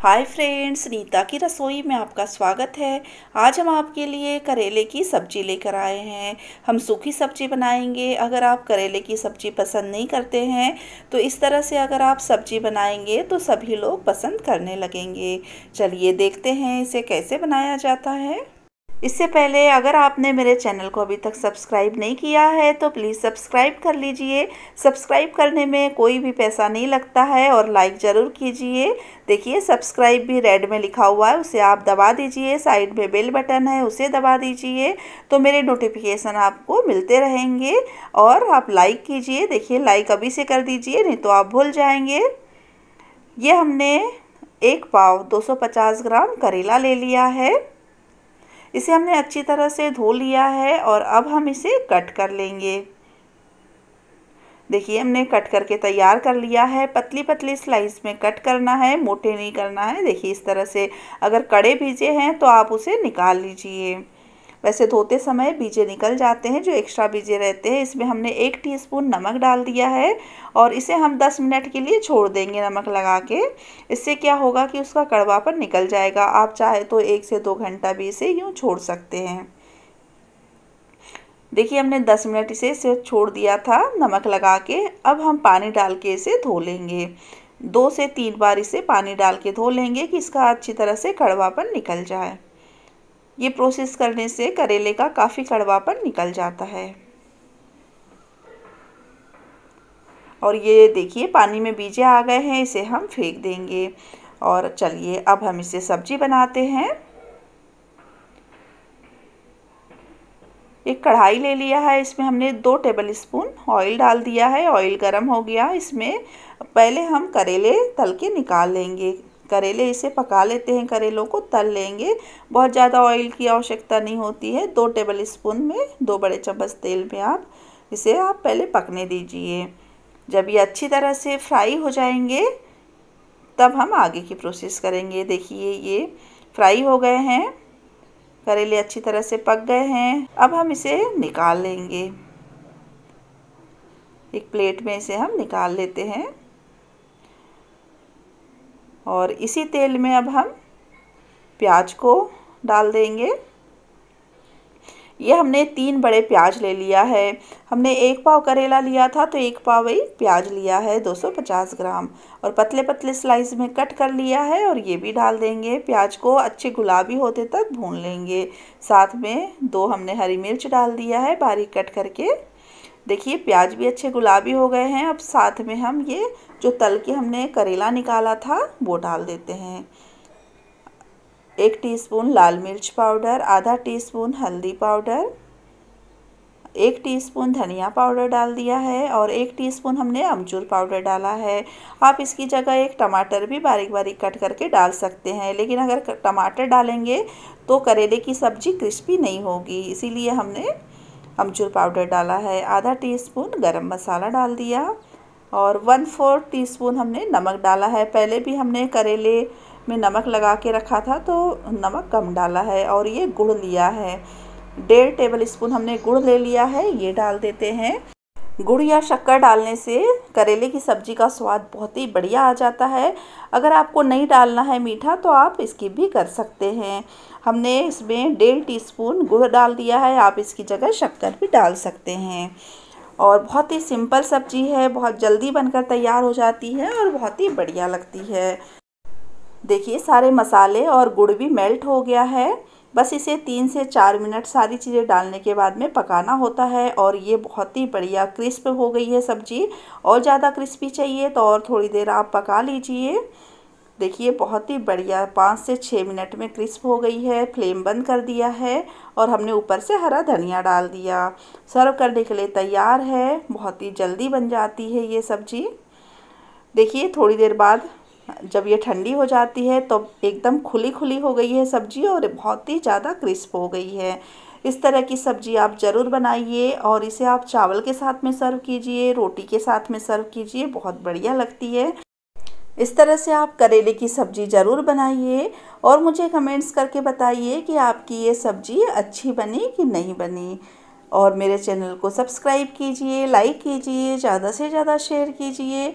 hi friends Nita की रसोई में आपका स्वागत है आज हम आपके लिए करेले की सब्ज़ी लेकर आए हैं हम सूखी सब्ज़ी बनाएंगे अगर आप करेले की सब्ज़ी पसंद नहीं करते हैं तो इस तरह से अगर आप सब्ज़ी बनाएंगे तो सभी लोग पसंद करने लगेंगे चलिए देखते हैं इसे कैसे बनाया जाता है इससे पहले अगर आपने मेरे चैनल को अभी तक सब्सक्राइब नहीं किया है तो प्लीज़ सब्सक्राइब कर लीजिए सब्सक्राइब करने में कोई भी पैसा नहीं लगता है और लाइक ज़रूर कीजिए देखिए सब्सक्राइब भी रेड में लिखा हुआ है उसे आप दबा दीजिए साइड में बेल बटन है उसे दबा दीजिए तो मेरे नोटिफिकेशन आपको मिलते रहेंगे और आप लाइक कीजिए देखिए लाइक अभी से कर दीजिए नहीं तो आप भूल जाएंगे ये हमने एक पाव 250 ग्राम करेला ले लिया है इसे हमने अच्छी तरह से धो लिया है और अब हम इसे कट कर लेंगे देखिए हमने कट करके तैयार कर लिया है पतली पतली स्लाइस में कट करना है मोटे नहीं करना है देखिए इस तरह से अगर कड़े भीजे हैं तो आप उसे निकाल लीजिए वैसे धोते समय बीजे निकल जाते हैं जो एक्स्ट्रा बीजे रहते हैं इसमें हमने एक टीस्पून नमक डाल दिया है और इसे हम 10 मिनट के लिए छोड़ देंगे नमक लगा के इससे क्या होगा कि उसका कड़वापन निकल जाएगा आप चाहे तो एक से दो घंटा भी इसे यूँ छोड़ सकते हैं देखिए हमने 10 मिनट इसे इसे छोड़ दिया था नमक लगा के अब हम पानी डाल के इसे धो लेंगे दो से तीन बार इसे पानी डाल के धो लेंगे कि इसका अच्छी तरह से कड़वापन निकल जाए ये प्रोसेस करने से करेले का काफ़ी कड़वापन निकल जाता है और ये देखिए पानी में बीजे आ गए हैं इसे हम फेंक देंगे और चलिए अब हम इसे सब्जी बनाते हैं एक कढ़ाई ले लिया है इसमें हमने दो टेबल स्पून ऑयल डाल दिया है ऑयल गरम हो गया इसमें पहले हम करेले तल के निकाल लेंगे करेले इसे पका लेते हैं करेलों को तल लेंगे बहुत ज़्यादा ऑयल की आवश्यकता नहीं होती है दो टेबल स्पून में दो बड़े चम्मच तेल में आप इसे आप पहले पकने दीजिए जब ये अच्छी तरह से फ्राई हो जाएंगे तब हम आगे की प्रोसेस करेंगे देखिए ये फ्राई हो गए हैं करेले अच्छी तरह से पक गए हैं अब हम इसे निकाल लेंगे एक प्लेट में इसे हम निकाल लेते हैं और इसी तेल में अब हम प्याज को डाल देंगे ये हमने तीन बड़े प्याज ले लिया है हमने एक पाव करेला लिया था तो एक पाव ही प्याज लिया है 250 ग्राम और पतले पतले स्लाइस में कट कर लिया है और ये भी डाल देंगे प्याज को अच्छे गुलाबी होते तक भून लेंगे साथ में दो हमने हरी मिर्च डाल दिया है बारीक कट करके देखिए प्याज भी अच्छे गुलाबी हो गए हैं अब साथ में हम ये जो तल के हमने करेला निकाला था वो डाल देते हैं एक टीस्पून लाल मिर्च पाउडर आधा टीस्पून हल्दी पाउडर एक टीस्पून धनिया पाउडर डाल दिया है और एक टीस्पून हमने अमचूर पाउडर डाला है आप इसकी जगह एक टमाटर भी बारीक बारीक कट करके डाल सकते हैं लेकिन अगर टमाटर डालेंगे तो करेले की सब्ज़ी क्रिस्पी नहीं होगी इसीलिए हमने अमचूर पाउडर डाला है आधा टीस्पून गरम मसाला डाल दिया और वन फोर टीस्पून हमने नमक डाला है पहले भी हमने करेले में नमक लगा के रखा था तो नमक कम डाला है और ये गुड़ लिया है डेढ़ टेबल स्पून हमने गुड़ ले लिया है ये डाल देते हैं गुड़ या शक्कर डालने से करेले की सब्ज़ी का स्वाद बहुत ही बढ़िया आ जाता है अगर आपको नहीं डालना है मीठा तो आप इसकी भी कर सकते हैं हमने इसमें डेढ़ टीस्पून गुड़ डाल दिया है आप इसकी जगह शक्कर भी डाल सकते हैं और बहुत ही सिंपल सब्जी है बहुत जल्दी बनकर तैयार हो जाती है और बहुत ही बढ़िया लगती है देखिए सारे मसाले और गुड़ भी मेल्ट हो गया है बस इसे तीन से चार मिनट सारी चीज़ें डालने के बाद में पकाना होता है और ये बहुत ही बढ़िया क्रिस्प हो गई है सब्ज़ी और ज़्यादा क्रिस्पी चाहिए तो और थोड़ी देर आप पका लीजिए देखिए बहुत ही बढ़िया पाँच से छः मिनट में क्रिस्प हो गई है फ्लेम बंद कर दिया है और हमने ऊपर से हरा धनिया डाल दिया सर्व करने के लिए तैयार है बहुत ही जल्दी बन जाती है ये सब्ज़ी देखिए थोड़ी देर बाद जब ये ठंडी हो जाती है तो एकदम खुली खुली हो गई है सब्ज़ी और बहुत ही ज़्यादा क्रिस्प हो गई है इस तरह की सब्ज़ी आप ज़रूर बनाइए और इसे आप चावल के साथ में सर्व कीजिए रोटी के साथ में सर्व कीजिए बहुत बढ़िया लगती है इस तरह से आप करेले की सब्ज़ी ज़रूर बनाइए और मुझे कमेंट्स करके बताइए कि आपकी ये सब्ज़ी अच्छी बनी कि नहीं बनी और मेरे चैनल को सब्सक्राइब कीजिए लाइक कीजिए ज़्यादा से ज़्यादा शेयर कीजिए